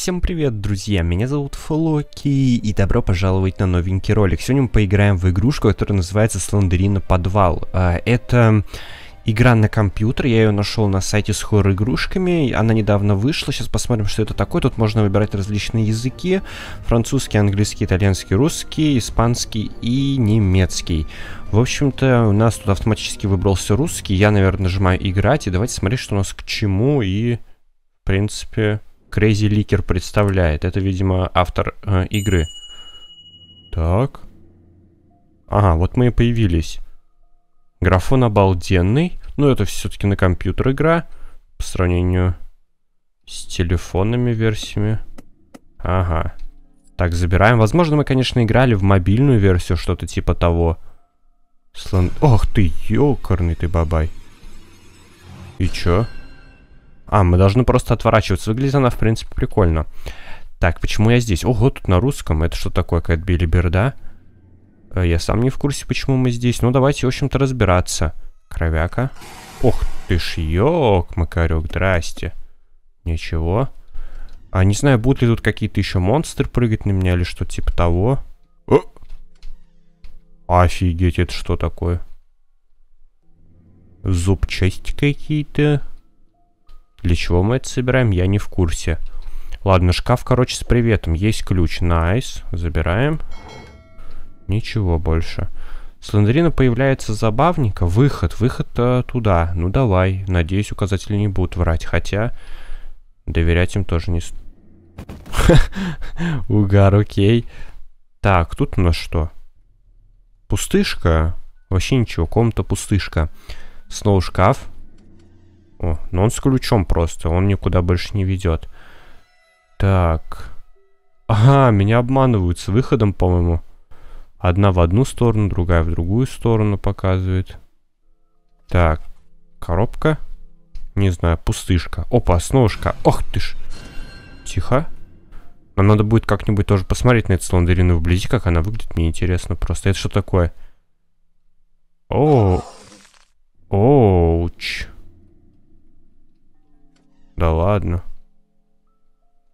Всем привет, друзья, меня зовут Флоки, и добро пожаловать на новенький ролик. Сегодня мы поиграем в игрушку, которая называется Сландерина Подвал. А, это игра на компьютер, я ее нашел на сайте с хоррор-игрушками, она недавно вышла, сейчас посмотрим, что это такое, тут можно выбирать различные языки, французский, английский, итальянский, русский, испанский и немецкий. В общем-то, у нас тут автоматически выбрался русский, я, наверное, нажимаю играть, и давайте смотреть, что у нас к чему, и, в принципе, Crazy Licker представляет. Это, видимо, автор э, игры. Так. Ага, вот мы и появились. Графон обалденный. ну, это все-таки на компьютер игра. По сравнению с телефонными версиями. Ага. Так, забираем. Возможно, мы, конечно, играли в мобильную версию, что-то типа того. Слон... Ох ты, ёкарный ты бабай. И чё? А, мы должны просто отворачиваться. Выглядит она, в принципе, прикольно. Так, почему я здесь? Ого, тут на русском. Это что такое, какая-то билиберда? Э, я сам не в курсе, почему мы здесь. Ну, давайте, в общем-то, разбираться. Кровяка. Ох ты ж, ёк, Макарёк, здрасте. Ничего. А не знаю, будут ли тут какие-то еще монстры прыгать на меня или что типа того. О! Офигеть, это что такое? Зубчасти какие-то. Для чего мы это собираем, я не в курсе. Ладно, шкаф, короче, с приветом. Есть ключ. Найс. Забираем. Ничего больше. Слендерина появляется забавника. Выход. Выход туда. Ну давай. Надеюсь, указатели не будут врать. Хотя, доверять им тоже не... Угар, окей. Так, тут у нас что? Пустышка? Вообще ничего. Комната пустышка. Снова шкаф. О, но он с ключом просто. Он никуда больше не ведет. Так. Ага, меня обманывают с выходом, по-моему. Одна в одну сторону, другая в другую сторону показывает. Так. Коробка. Не знаю, пустышка. Опа, снова Ох ты ж. Тихо. Нам надо будет как-нибудь тоже посмотреть на эту слондарину вблизи, как она выглядит. Мне интересно просто. Это что такое? О, Оу. Оуч. Да ладно.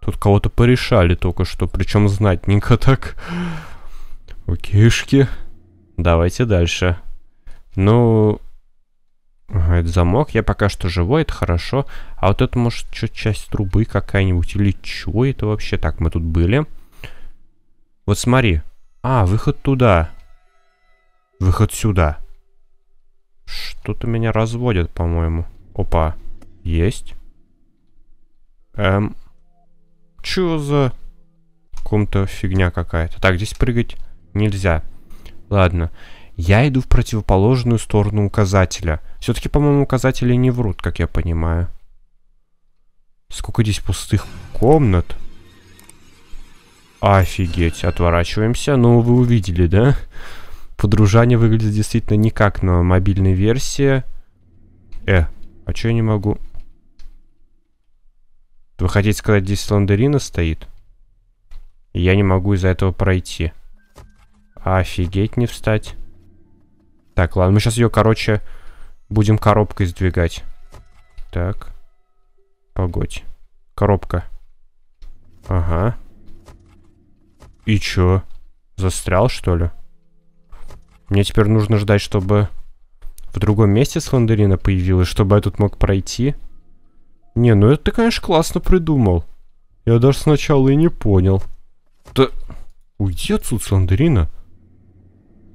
Тут кого-то порешали только что, причем знатненько так. Окейшки. Давайте дальше. Ну... Ага, это замок. Я пока что живой, это хорошо. А вот это, может, что, часть трубы какая-нибудь? Или чего это вообще? Так, мы тут были. Вот смотри. А, выход туда. Выход сюда. Что-то меня разводят, по-моему. Опа. Есть. Эм, чё за... Ком-то фигня какая-то. Так, здесь прыгать нельзя. Ладно. Я иду в противоположную сторону указателя. Все-таки, по-моему, указатели не врут, как я понимаю. Сколько здесь пустых комнат. Офигеть, отворачиваемся. Ну, вы увидели, да? Подружание выглядит действительно не как на мобильной версии. Э, а что я не могу... Вы хотите сказать, здесь ландерина стоит? Я не могу из-за этого пройти. Офигеть не встать. Так, ладно, мы сейчас ее, короче, будем коробкой сдвигать. Так. Погодь. Коробка. Ага. И чё? Застрял, что ли? Мне теперь нужно ждать, чтобы в другом месте сландерина появилась, чтобы я тут мог пройти. Не, ну это ты, конечно, классно придумал. Я даже сначала и не понял. Да... Уйди отсюда, Сландерина.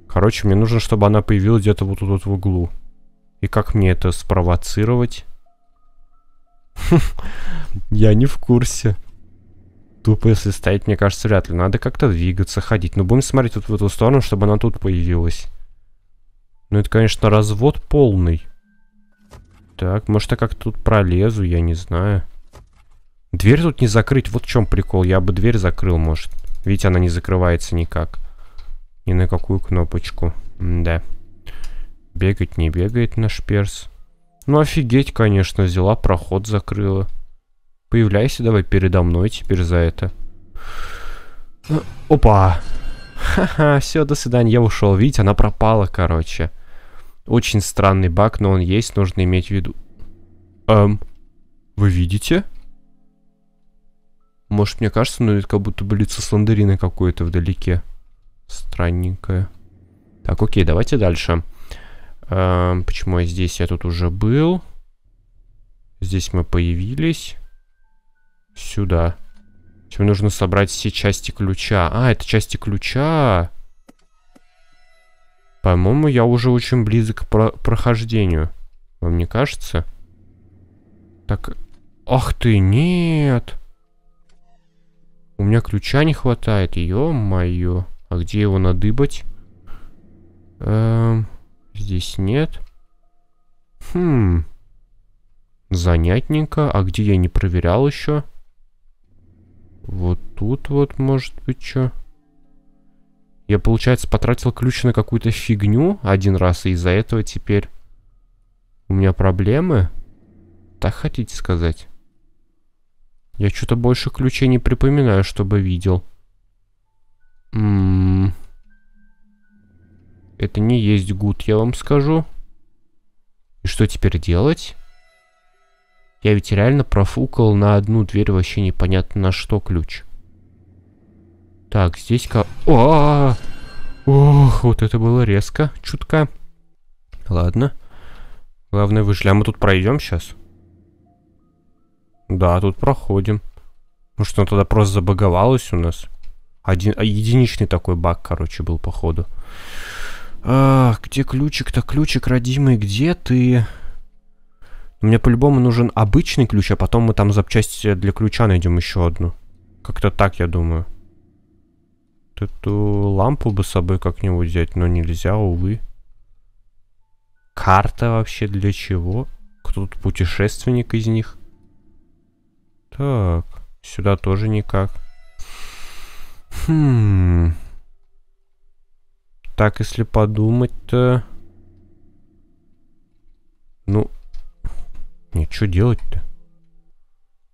Короче, мне нужно, чтобы она появилась где-то вот тут вот в углу. И как мне это спровоцировать? Я не в курсе. Тупо если стоять, мне кажется, вряд ли. Надо как-то двигаться, ходить. Но ну, будем смотреть вот в эту сторону, чтобы она тут появилась. Ну это, конечно, развод полный. Так, может я как-то тут пролезу, я не знаю. Дверь тут не закрыть, вот в чем прикол. Я бы дверь закрыл, может. Видите, она не закрывается никак. Ни на какую кнопочку. М да. Бегать не бегает наш перс. Ну офигеть, конечно, взяла, проход закрыла. Появляйся давай передо мной теперь за это. Опа! Ха-ха, все, до свидания, я ушел. Видите, она пропала, короче. Очень странный баг, но он есть, нужно иметь в виду. Эм, вы видите? Может, мне кажется, но это как будто бы лицо сландерина какое-то вдалеке. Странненькое. Так, окей, давайте дальше. Эм, почему я здесь? Я тут уже был. Здесь мы появились. Сюда. Тебе нужно собрать все части ключа. А, это части ключа. По-моему, я уже очень близок к про прохождению. Вам не кажется? Так... Ах ты, нет! У меня ключа не хватает, ё-моё. А где его надыбать? Эм, здесь нет. Хм. Занятненько. А где я не проверял еще? Вот тут вот может быть что. Я, получается, потратил ключ на какую-то фигню один раз, и из-за этого теперь у меня проблемы? Так хотите сказать? Я что-то больше ключей не припоминаю, чтобы видел. М м-м-м. Это не есть гуд, я вам скажу. И что теперь делать? Я ведь реально профукал на одну дверь вообще непонятно на что ключ. Так, здесь... Ко... О, а, а, а. Ох, вот это было резко, чутка. Ладно. Главное, вышли. А мы тут пройдем сейчас? Да, тут проходим. Может, он тогда просто забаговалось у нас? Один, единичный такой баг, короче, был, походу. А, где ключик-то? Ключик, родимый, где ты? Мне по-любому нужен обычный ключ, а потом мы там запчасти для ключа найдем еще одну. Как-то так, я думаю. Вот эту лампу бы с собой как-нибудь взять, но нельзя, увы. Карта вообще для чего? Кто тут путешественник из них? Так, сюда тоже никак. Хм. Так, если подумать-то... Ну, не, что делать-то?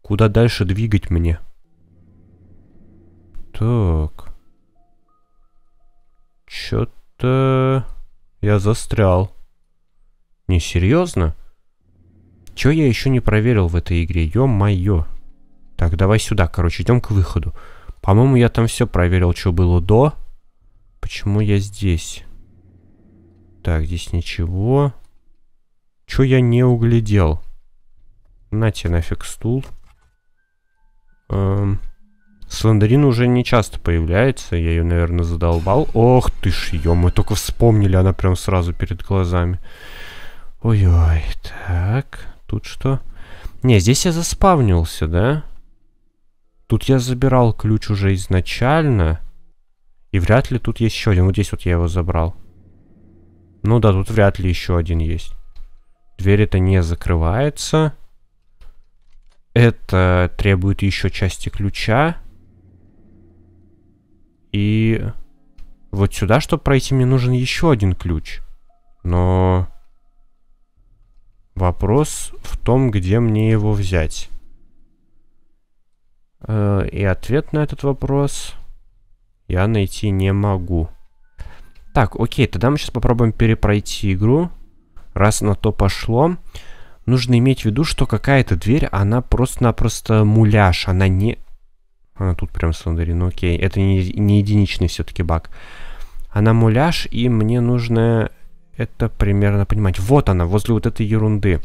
Куда дальше двигать мне? Так. Чё-то... Я застрял. Не серьезно? Чё я еще не проверил в этой игре? Ё-моё. Так, давай сюда, короче, идем к выходу. По-моему, я там все проверил, что было до. Почему я здесь? Так, здесь ничего. Чё я не углядел? На тебе нафиг стул. Эм... Сландарина уже не часто появляется, я ее, наверное, задолбал. Ох ты ж, ее, мы только вспомнили, она прям сразу перед глазами. Ой-ой, так, тут что? Не, здесь я заспавнился, да? Тут я забирал ключ уже изначально. И вряд ли тут есть еще один. Вот здесь вот я его забрал. Ну да, тут вряд ли еще один есть. Дверь это не закрывается. Это требует еще части ключа. И вот сюда, чтобы пройти, мне нужен еще один ключ. Но вопрос в том, где мне его взять. Э, и ответ на этот вопрос я найти не могу. Так, окей, тогда мы сейчас попробуем перепройти игру. Раз на то пошло. Нужно иметь в виду, что какая-то дверь, она просто-напросто муляж. Она не она тут прям Слендерин, ну, окей. Это не, не единичный все-таки баг. Она муляж, и мне нужно это примерно понимать. Вот она, возле вот этой ерунды.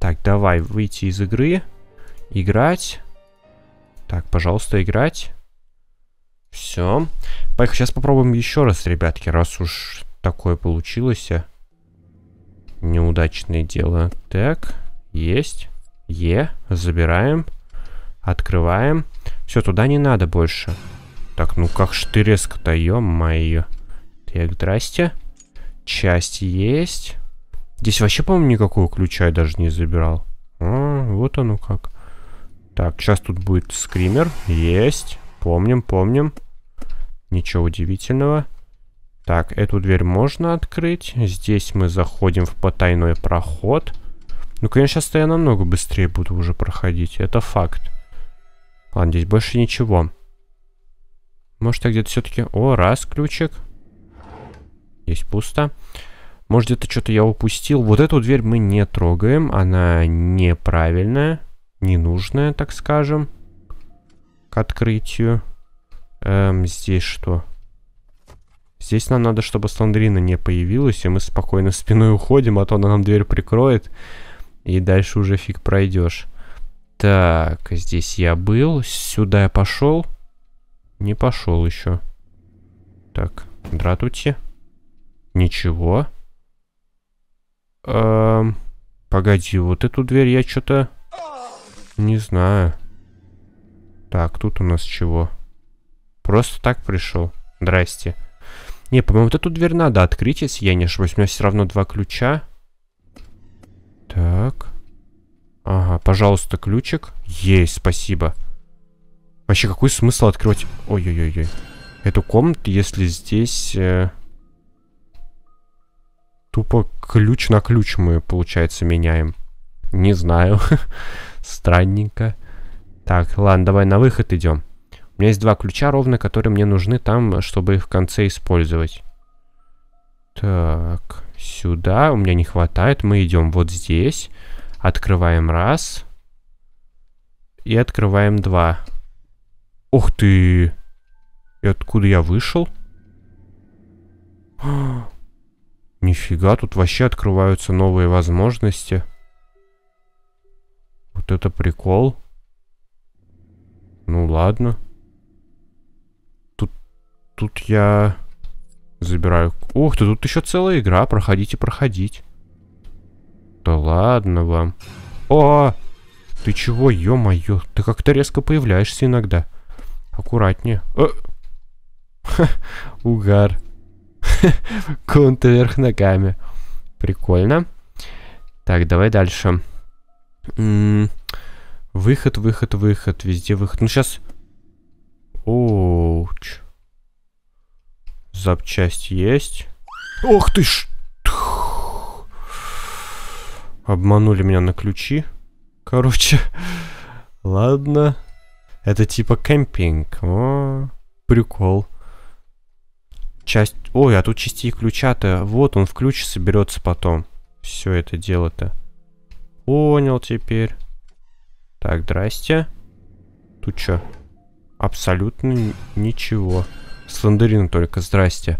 Так, давай, выйти из игры. Играть. Так, пожалуйста, играть. Все. Поехали, сейчас попробуем еще раз, ребятки, раз уж такое получилось. Неудачное дело. Так, есть. Е, забираем. Открываем. Все, туда не надо больше. Так, ну как ж ты резко-то, ё-моё. Так, здрасте. Часть есть. Здесь вообще, по-моему, никакого ключа я даже не забирал. А, вот оно как. Так, сейчас тут будет скример. Есть. Помним, помним. Ничего удивительного. Так, эту дверь можно открыть. Здесь мы заходим в потайной проход. Ну, конечно, сейчас я намного быстрее буду уже проходить. Это факт. Ладно, здесь больше ничего. Может, я где-то все-таки... О, раз ключик. Здесь пусто. Может, где-то что-то я упустил. Вот эту дверь мы не трогаем. Она неправильная. Ненужная, так скажем. К открытию. Эм, здесь что? Здесь нам надо, чтобы Сландрина не появилась, и мы спокойно спиной уходим, а то она нам дверь прикроет, и дальше уже фиг пройдешь. Так, здесь я был. Сюда я пошел. Не пошел еще. Так, дратути. Ничего. Эм, погоди, вот эту дверь я что-то... Не знаю. Так, тут у нас чего? Просто так пришел. Здрасте. Не, по-моему, вот эту дверь надо открыть, если я не ошибаюсь. У меня все равно два ключа. Так. Ага, пожалуйста, ключик. Есть, спасибо. Вообще, какой смысл открывать... Ой-ой-ой-ой. Эту комнату, если здесь... Э... Тупо ключ на ключ мы, получается, меняем. Не знаю. Странненько. Так, ладно, давай на выход идем. У меня есть два ключа ровно, которые мне нужны там, чтобы их в конце использовать. Так, сюда у меня не хватает. Мы идем вот здесь. Открываем раз. И открываем два. Ух ты! И откуда я вышел? Нифига, тут вообще открываются новые возможности. Вот это прикол. Ну ладно. Тут, тут я забираю... Ух ты, тут еще целая игра. Проходите, проходить. Да ладно вам. О! Ты чего, ё-моё? Ты как-то резко появляешься иногда. Аккуратнее. О! Э. угар. Конта вверх ногами. Прикольно. Так, давай дальше. выход, выход, выход. Везде выход. Ну, сейчас... Оуч. Запчасть есть. Ох ты ж! Обманули меня на ключи. Короче, ладно. Это типа кемпинг. О, прикол. Часть... Ой, а тут части ключа-то. Вот он в ключ соберется потом. Все это дело-то. Понял теперь. Так, здрасте. Тут что? Абсолютно ничего. Слендерин только, здрасте.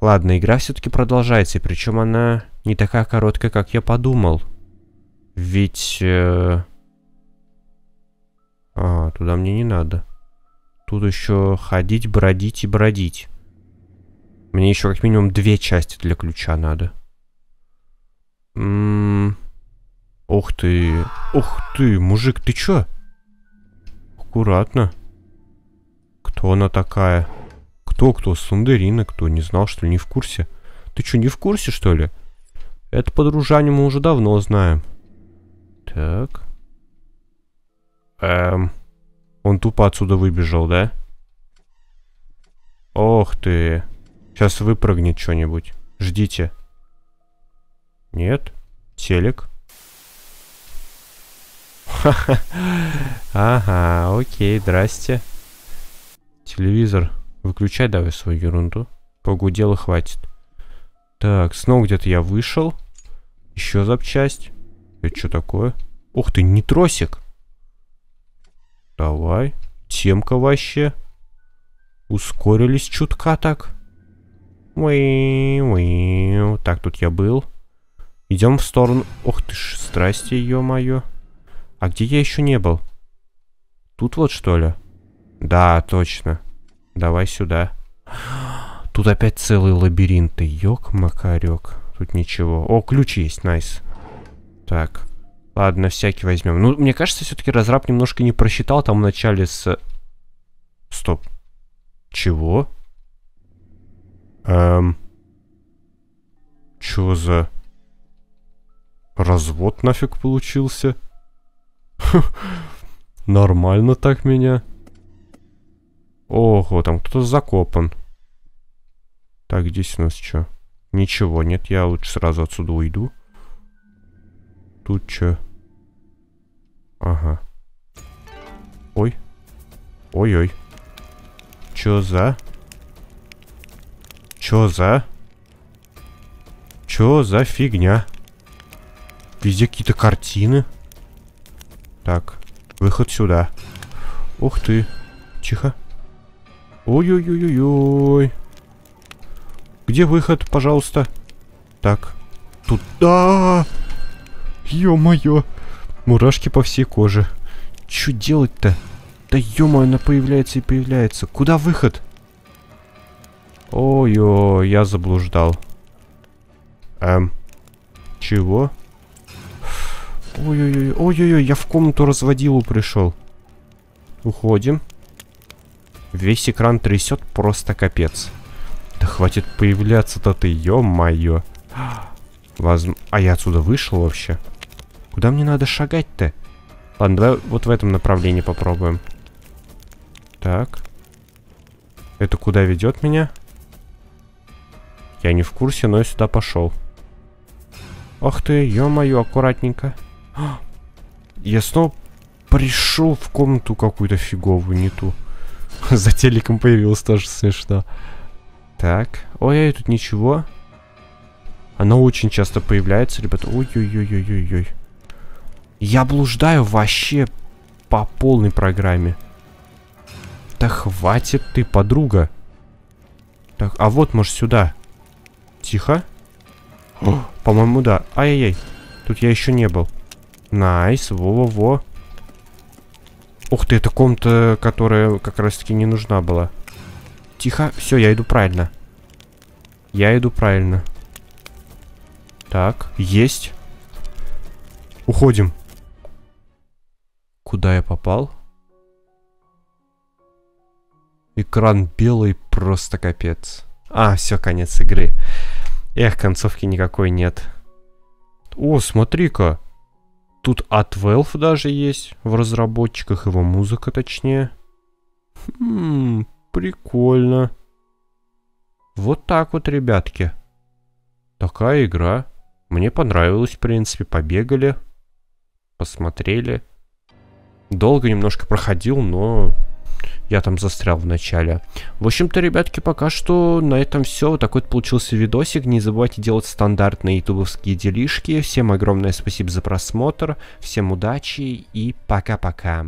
Ладно, игра все-таки продолжается, и причем она не такая короткая, как я подумал. Ведь... Э... А, туда мне не надо. Тут еще ходить, бродить и бродить. Мне еще как минимум две части для ключа надо. М м-м, -м Ух ты. Ух ты, мужик, ты че? Аккуратно. Кто она такая? Кто-кто? Сундерина кто? Не знал, что ли? Не в курсе? Ты чё, не в курсе, что ли? Это подружание мы уже давно знаем. Так. Эм. Он тупо отсюда выбежал, да? Ох ты. Сейчас выпрыгнет что-нибудь. Ждите. Нет. Телек. Ага, окей, здрасте. Телевизор. Выключай давай свою ерунду. Погудела, хватит. Так, снова где-то я вышел. Еще запчасть. Это что такое? Ух ты, не тросик. Давай. Темка вообще. Ускорились чутка так. Уи -уи. Так, тут я был. Идем в сторону... Ух ты ж, здрасте, ё-моё. А где я еще не был? Тут вот, что ли? Да, точно. Давай сюда. Тут опять целые лабиринты. ёк макарек. Тут ничего. О, ключ есть, найс. Так. Ладно, всякий возьмем. Ну, мне кажется, все-таки разраб немножко не просчитал там в начале с... Стоп. Чего? Эм... Чё за... Развод нафиг получился? Нормально так меня. Ого, там кто-то закопан. Так, здесь у нас что? Ничего, нет, я лучше сразу отсюда уйду. Тут что? Ага. Ой. Ой-ой. Чё за? Чё за? Чё за фигня? Везде какие-то картины. Так, выход сюда. Ух ты. Тихо. Ой-ой-ой-ой-ой. Где выход, пожалуйста? Так. Туда! Ё-моё! Мурашки по всей коже. Чё делать-то? Да ё моё она появляется и появляется. Куда выход? Ой-ой, я заблуждал. Эм. Чего? Ой-ой-ой, ой-ой-ой, я в комнату разводилу пришел. Уходим. Весь экран трясет просто капец. Да хватит появляться-то ты, ё-моё. Воз... А я отсюда вышел вообще? Куда мне надо шагать-то? Ладно, давай вот в этом направлении попробуем. Так. Это куда ведет меня? Я не в курсе, но я сюда пошел. Ах ты, ё-моё, аккуратненько. Я снова пришел в комнату какую-то фиговую, не ту. За телеком появилось тоже смешно. Так. Ой-ой, тут ничего. Она очень часто появляется, ребята. Ой-ой-ой-ой-ой-ой. Я блуждаю вообще по полной программе. Да хватит ты, подруга. Так, а вот, может, сюда. Тихо. По-моему, да. Ай-яй-яй. Тут я еще не был. Найс, во-во-во. Ух ты, это комната, которая как раз-таки не нужна была. Тихо. Все, я иду правильно. Я иду правильно. Так, есть. Уходим. Куда я попал? Экран белый, просто капец. А, все, конец игры. Эх, концовки никакой нет. О, смотри-ка. Тут от Valve даже есть в разработчиках, его музыка точнее. Хм, прикольно. Вот так вот, ребятки. Такая игра. Мне понравилось, в принципе. Побегали. Посмотрели. Долго немножко проходил, но я там застрял в начале. В общем-то, ребятки, пока что на этом все. Вот такой вот получился видосик. Не забывайте делать стандартные ютубовские делишки. Всем огромное спасибо за просмотр. Всем удачи и пока-пока.